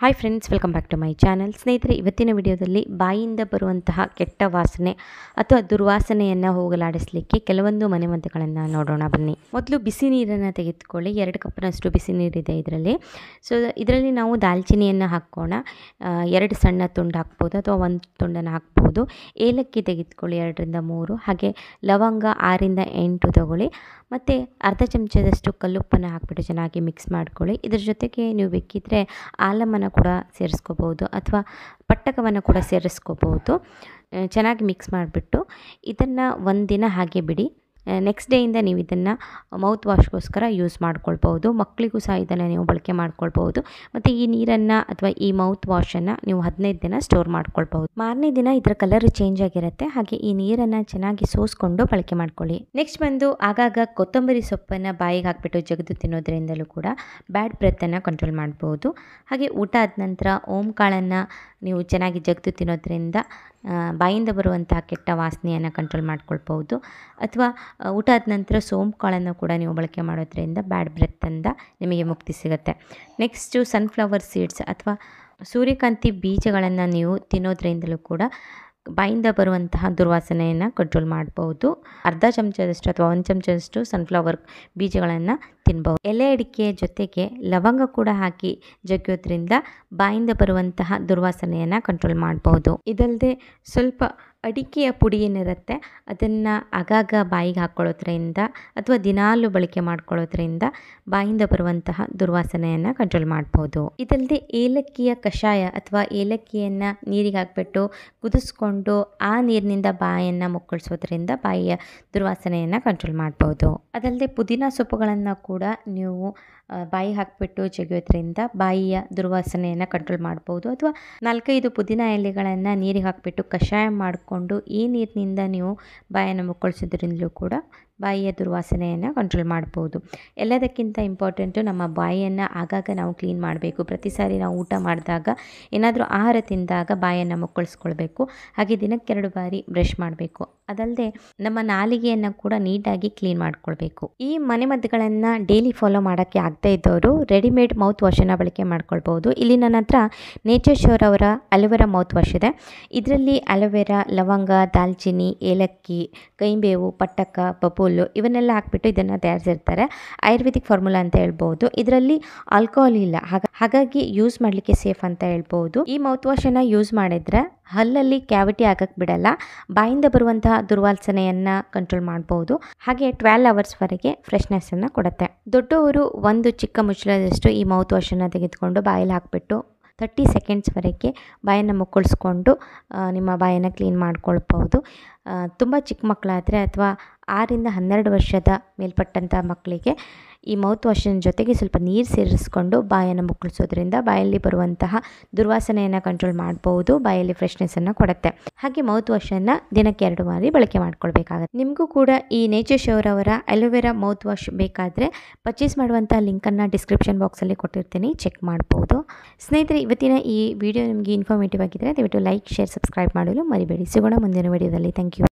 hi friends welcome back to my channel ಸ್ನೇಹಿತರೆ ಇವತ್ತಿನ ವಿಡಿಯೋದಲ್ಲಿ ಬಾಯಿಯಿಂದ ಬರುವಂತಹ ಕೆಟ್ಟ ವಾಸನೆ ಅಥವಾ ದುರ್ವಾಸನೆಯನ್ನು ಹೋಗಲಾಡಿಸಲಿಕ್ಕೆ ಕೆಲವೊಂದು ಮನೆಮದ್ದುಗಳನ್ನು ನೋಡೋಣ ಬನ್ನಿ ಮೊದಲು ಬಿಸಿ ನೀರನ್ನು ತೆಗೆದುಕೊಳ್ಳಿ ಎರಡು ಕಪ್ನಷ್ಟು ಬಿಸಿ ನೀರಿದೆ ಇದರಲ್ಲಿ ಸೊ ಇದರಲ್ಲಿ ನಾವು ದಾಲ್ಚಿನಿಯನ್ನು ಹಾಕ್ಕೋಣ ಎರಡು ಸಣ್ಣ ತುಂಡು ಹಾಕ್ಬೋದು ಅಥವಾ ಒಂದು ತುಂಡನ್ನು ಹಾಕ್ಬೋದು ಏಲಕ್ಕಿ ತೆಗೆದುಕೊಳ್ಳಿ ಎರಡರಿಂದ ಮೂರು ಹಾಗೆ ಲವಂಗ ಆರಿಂದ ಎಂಟು ತಗೊಳ್ಳಿ ಮತ್ತು ಅರ್ಧ ಚಮಚದಷ್ಟು ಕಲ್ಲುಪ್ಪನ್ನು ಹಾಕ್ಬಿಟ್ಟು ಚೆನ್ನಾಗಿ ಮಿಕ್ಸ್ ಮಾಡ್ಕೊಳ್ಳಿ ಇದ್ರ ಜೊತೆಗೆ ನೀವು ಬೇಕಿದ್ದರೆ ಆಲಮನ ಕೂಡ ಸೇರಿಸ್ಕೋಬೋದು ಅಥವಾ ಪಟ್ಟಕವನ್ನು ಕೂಡ ಸೇರಿಸ್ಕೋಬೋದು ಚೆನ್ನಾಗಿ ಮಿಕ್ಸ್ ಮಾಡಿಬಿಟ್ಟು ಇದನ್ನು ಒಂದಿನ ಹಾಗೆ ಬಿಡಿ ನೆಕ್ಸ್ಟ್ ಡೇಯಿಂದ ನೀವು ಇದನ್ನು ಮೌತ್ ವಾಶ್ಗೋಸ್ಕರ ಯೂಸ್ ಮಾಡ್ಕೊಳ್ಬೋದು ಮಕ್ಕಳಿಗೂ ಸಹ ಇದನ್ನು ನೀವು ಬಳಕೆ ಮಾಡ್ಕೊಳ್ಬೋದು ಮತ್ತು ಈ ನೀರನ್ನು ಅಥವಾ ಈ ಮೌತ್ ವಾಶನ್ನು ನೀವು ಹದಿನೈದು ದಿನ ಸ್ಟೋರ್ ಮಾಡ್ಕೊಳ್ಬೋದು ಮಾರನೇ ದಿನ ಇದರ ಕಲರ್ ಚೇಂಜ್ ಆಗಿರುತ್ತೆ ಹಾಗೆ ಈ ನೀರನ್ನು ಚೆನ್ನಾಗಿ ಸೋಸ್ಕೊಂಡು ಬಳಕೆ ಮಾಡ್ಕೊಳ್ಳಿ ನೆಕ್ಸ್ಟ್ ಬಂದು ಆಗಾಗ ಕೊತ್ತಂಬರಿ ಸೊಪ್ಪನ್ನು ಬಾಯಿಗೆ ಹಾಕಿಬಿಟ್ಟು ಜಗದು ತಿನ್ನೋದ್ರಿಂದಲೂ ಕೂಡ ಬ್ಯಾಡ್ ಬ್ರೆತ್ತನ್ನು ಕಂಟ್ರೋಲ್ ಮಾಡ್ಬೋದು ಹಾಗೆ ಊಟ ಆದ ನಂತರ ಓಂ ನೀವು ಚೆನ್ನಾಗಿ ಜಗ್ದು ತಿನ್ನೋದ್ರಿಂದ ಬಾಯಿಂದ ಬರುವಂತಹ ಕೆಟ್ಟ ವಾಸನೆಯನ್ನು ಕಂಟ್ರೋಲ್ ಮಾಡ್ಕೊಳ್ಬೋದು ಅಥವಾ ಊಟ ಆದ ನಂತರ ಸೋಂಪು ಕೂಡ ನೀವು ಬಳಕೆ ಮಾಡೋದ್ರಿಂದ ಬ್ಯಾಡ್ ಬ್ರೆತ್ತಿಂದ ನಿಮಗೆ ಮುಕ್ತಿ ಸಿಗುತ್ತೆ ನೆಕ್ಸ್ಟು ಸನ್ಫ್ಲವರ್ ಸೀಡ್ಸ್ ಅಥವಾ ಸೂರ್ಯಕಾಂತಿ ಬೀಜಗಳನ್ನು ನೀವು ತಿನ್ನೋದ್ರಿಂದಲೂ ಕೂಡ ಬಾಯಿಂದ ಬರುವಂತಹ ದುರ್ವಾಸನೆಯನ್ನು ಕಂಟ್ರೋಲ್ ಮಾಡ್ಬೋದು ಅರ್ಧ ಚಮಚದಷ್ಟು ಅಥವಾ ಒಂದು ಚಮಚದಷ್ಟು ಸನ್ಫ್ಲವರ್ ಬೀಜಗಳನ್ನು ತಿನ್ನಬಹುದು ಎಲೆ ಅಡಿಕೆಯ ಜೊತೆಗೆ ಲವಂಗ ಕೂಡ ಹಾಕಿ ಜಗ್ಗೋದ್ರಿಂದ ಬಾಯಿಂದ ಬರುವಂತಹ ದುರ್ವಾಸನೆಯನ್ನು ಕಂಟ್ರೋಲ್ ಮಾಡಬಹುದು ಇದಲ್ಲದೆ ಸ್ವಲ್ಪ ಅಡಿಕೆಯ ಪುಡಿ ಏನಿರುತ್ತೆ ಅದನ್ನು ಆಗಾಗ ಬಾಯಿಗೆ ಹಾಕ್ಕೊಳ್ಳೋದ್ರಿಂದ ಅಥವಾ ದಿನಾಲು ಬಳಕೆ ಮಾಡ್ಕೊಳ್ಳೋದ್ರಿಂದ ಬಾಯಿಂದ ಬರುವಂತಹ ದುರ್ವಾಸನೆಯನ್ನು ಕಂಟ್ರೋಲ್ ಮಾಡ್ಬೋದು ಇದಲ್ಲದೆ ಏಲಕ್ಕಿಯ ಕಷಾಯ ಅಥವಾ ಏಲಕ್ಕಿಯನ್ನು ನೀರಿಗೆ ಹಾಕ್ಬಿಟ್ಟು ಕುದಿಸ್ಕೊಂಡು ಆ ನೀರಿನಿಂದ ಬಾಯಿಯನ್ನು ಮುಕ್ಕಳಿಸೋದ್ರಿಂದ ಬಾಯಿಯ ದುರ್ವಾಸನೆಯನ್ನು ಕಂಟ್ರೋಲ್ ಮಾಡ್ಬೋದು ಅದಲ್ಲದೆ ಪುದೀನ ಸೊಪ್ಪುಗಳನ್ನು ಕೂಡ ನೀವು ಬಾಯಿ ಹಾಕಿಬಿಟ್ಟು ಜಗಿಯೋದ್ರಿಂದ ಬಾಯಿಯ ದುರ್ವಾಸನೆಯನ್ನು ಕಂಟ್ರೋಲ್ ಮಾಡ್ಬೋದು ಅಥವಾ ನಾಲ್ಕೈದು ಪುದೀನ ಎಲೆಗಳನ್ನು ನೀರಿಗೆ ಹಾಕಿಬಿಟ್ಟು ಕಷಾಯ ಮಾಡ್ಕೊಂಡು ಮಾಡಿಕೊಂಡು ಈ ನೀರಿನಿಂದ ನೀವು ಬಾಯನ್ನು ಮುಕ್ಕಳಿಸೋದ್ರಿಂದಲೂ ಕೂಡ ಬಾಯಿಯ ದುರ್ವಾಸನೆಯನ್ನು ಕಂಟ್ರೋಲ್ ಮಾಡ್ಬೋದು ಎಲ್ಲದಕ್ಕಿಂತ ಇಂಪಾರ್ಟೆಂಟು ನಮ್ಮ ಬಾಯಿಯನ್ನು ಆಗಾಗ ನಾವು ಕ್ಲೀನ್ ಮಾಡಬೇಕು ಪ್ರತಿ ಸಾರಿ ನಾವು ಊಟ ಮಾಡಿದಾಗ ಏನಾದರೂ ಆಹಾರ ತಿಂದಾಗ ಬಾಯಿಯನ್ನು ಮುಕ್ಕಳಿಸ್ಕೊಳ್ಬೇಕು ಹಾಗೆ ದಿನಕ್ಕೆರಡು ಬಾರಿ ಬ್ರಷ್ ಮಾಡಬೇಕು ಅದಲ್ಲದೆ ನಮ್ಮ ನಾಲಿಗೆಯನ್ನು ಕೂಡ ನೀಟಾಗಿ ಕ್ಲೀನ್ ಮಾಡ್ಕೊಳ್ಬೇಕು ಈ ಮನೆಮದ್ದುಗಳನ್ನು ಡೈಲಿ ಫಾಲೋ ಮಾಡೋಕ್ಕೆ ಆಗದೇ ಇದ್ದವರು ರೆಡಿಮೇಡ್ ಮೌತ್ ವಾಶನ್ನು ಬಳಕೆ ಮಾಡ್ಕೊಳ್ಬೋದು ಇಲ್ಲಿ ನನ್ನ ಹತ್ರ ನೇಚರ್ ಶೋರ್ ಅವರ ಅಲೋವೆರಾ ಮೌತ್ ವಾಶ್ ಇದೆ ಇದರಲ್ಲಿ ಅಲೋವೆರಾ ಲವಂಗ ದಾಲ್ಚಿನ್ನಿ ಏಲಕ್ಕಿ ಕೈಂಬೇವು ಪಟ್ಟಕ್ಕ ಬಬ್ಬು ಹುಲ್ಲು ಇವನ್ನೆಲ್ಲ ಹಾಕ್ಬಿಟ್ಟು ಇದನ್ನು ತಯಾರಿಸಿರ್ತಾರೆ ಆಯುರ್ವೇದಿಕ್ ಫಾರ್ಮುಲಾ ಅಂತ ಹೇಳ್ಬೋದು ಇದರಲ್ಲಿ ಆಲ್ಕೋಹಾಲ್ ಇಲ್ಲ ಹಾಗಾಗಿ ಯೂಸ್ ಮಾಡಲಿಕ್ಕೆ ಸೇಫ್ ಅಂತ ಹೇಳ್ಬೋದು ಈ ಮೌತ್ ವಾಶನ್ನು ಯೂಸ್ ಮಾಡಿದ್ರೆ ಹಲ್ಲಲ್ಲಿ ಕ್ಯಾವಿಟಿ ಆಗಕ್ಕೆ ಬಿಡಲ್ಲ ಬಾಯಿಂದ ಬರುವಂತಹ ದುರ್ವಾಸನೆಯನ್ನ ಕಂಟ್ರೋಲ್ ಮಾಡ್ಬೋದು ಹಾಗೆ ಟ್ವೆಲ್ ಅವರ್ಸ್ವರೆಗೆ ಫ್ರೆಶ್ನೆಸ್ಸನ್ನು ಕೊಡುತ್ತೆ ದೊಡ್ಡವರು ಒಂದು ಚಿಕ್ಕ ಮುಚ್ಚಳದಷ್ಟು ಈ ಮೌತ್ ವಾಶನ್ನು ತೆಗೆದುಕೊಂಡು ಬಾಯಲ್ಲಿ ಹಾಕಿಬಿಟ್ಟು ತರ್ಟಿ ಸೆಕೆಂಡ್ಸ್ವರೆಗೆ ಬಾಯನ್ನು ಮುಕ್ಕಳಿಸ್ಕೊಂಡು ನಿಮ್ಮ ಬಾಯನ್ನ ಕ್ಲೀನ್ ಮಾಡ್ಕೊಳ್ಬೋದು ತುಂಬ ಚಿಕ್ಕ ಮಕ್ಕಳಾದರೆ ಅಥವಾ ಆರಿಂದ ಹನ್ನೆರಡು ವರ್ಷದ ಮೇಲ್ಪಟ್ಟಂಥ ಮಕ್ಕಳಿಗೆ ಈ ಮೌತ್ ವಾಷಿನ ಜೊತೆಗೆ ಸ್ವಲ್ಪ ನೀರು ಸೇರಿಸ್ಕೊಂಡು ಬಾಯನ್ನು ಮುಕ್ಕಳಿಸೋದ್ರಿಂದ ಬಾಯಲ್ಲಿ ಬರುವಂತಹ ದುರ್ವಾಸನೆಯನ್ನು ಕಂಟ್ರೋಲ್ ಮಾಡ್ಬೋದು ಬಾಯಲ್ಲಿ ಫ್ರೆಶ್ನೆಸ್ಸನ್ನು ಕೊಡುತ್ತೆ ಹಾಗೆ ಮೌತ್ ವಾಶನ್ನು ದಿನಕ್ಕೆ ಎರಡು ಬಾರಿ ಬಳಕೆ ಮಾಡ್ಕೊಳ್ಬೇಕಾಗುತ್ತೆ ನಿಮಗೂ ಕೂಡ ಈ ನೇಚರ್ ಶೋರ್ ಅವರ ಅಲೋವೆರಾ ಮೌತ್ ವಾಶ್ ಬೇಕಾದರೆ ಪರ್ಚೇಸ್ ಮಾಡುವಂಥ ಲಿಂಕನ್ನು ಡಿಸ್ಕ್ರಿಪ್ಷನ್ ಬಾಕ್ಸಲ್ಲಿ ಕೊಟ್ಟಿರ್ತೀನಿ ಚೆಕ್ ಮಾಡ್ಬೋದು ಸ್ನೇಹಿತರೆ ಇವತ್ತಿನ ಈ ವಿಡಿಯೋ ನಿಮಗೆ ಇನ್ಫಾರ್ಮೇಟಿವ್ ಆಗಿದ್ದರೆ ದಯವಿಟ್ಟು ಲೈಕ್ ಶೇರ್ ಸಬ್ಸ್ಕ್ರೈಬ್ ಮಾಡಲು ಮರಿಬೇಡಿ ಸಿಗೋಣ ಮುಂದಿನ ವಿಡಿಯೋದಲ್ಲಿ ಥ್ಯಾಂಕ್ ಯು